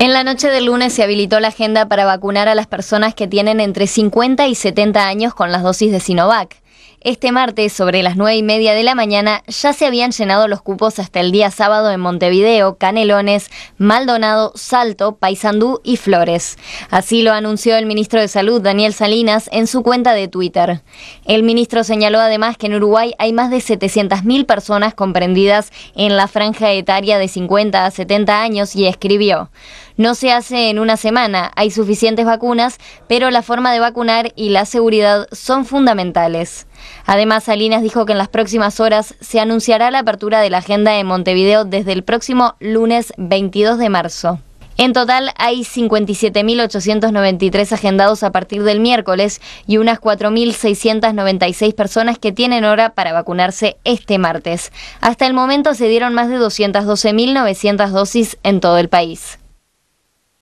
En la noche del lunes se habilitó la agenda para vacunar a las personas que tienen entre 50 y 70 años con las dosis de Sinovac. Este martes, sobre las nueve y media de la mañana, ya se habían llenado los cupos hasta el día sábado en Montevideo, Canelones, Maldonado, Salto, Paysandú y Flores. Así lo anunció el ministro de Salud, Daniel Salinas, en su cuenta de Twitter. El ministro señaló además que en Uruguay hay más de 700.000 personas comprendidas en la franja etaria de 50 a 70 años y escribió. No se hace en una semana, hay suficientes vacunas, pero la forma de vacunar y la seguridad son fundamentales. Además, Salinas dijo que en las próximas horas se anunciará la apertura de la agenda de Montevideo desde el próximo lunes 22 de marzo. En total hay 57.893 agendados a partir del miércoles y unas 4.696 personas que tienen hora para vacunarse este martes. Hasta el momento se dieron más de 212.900 dosis en todo el país.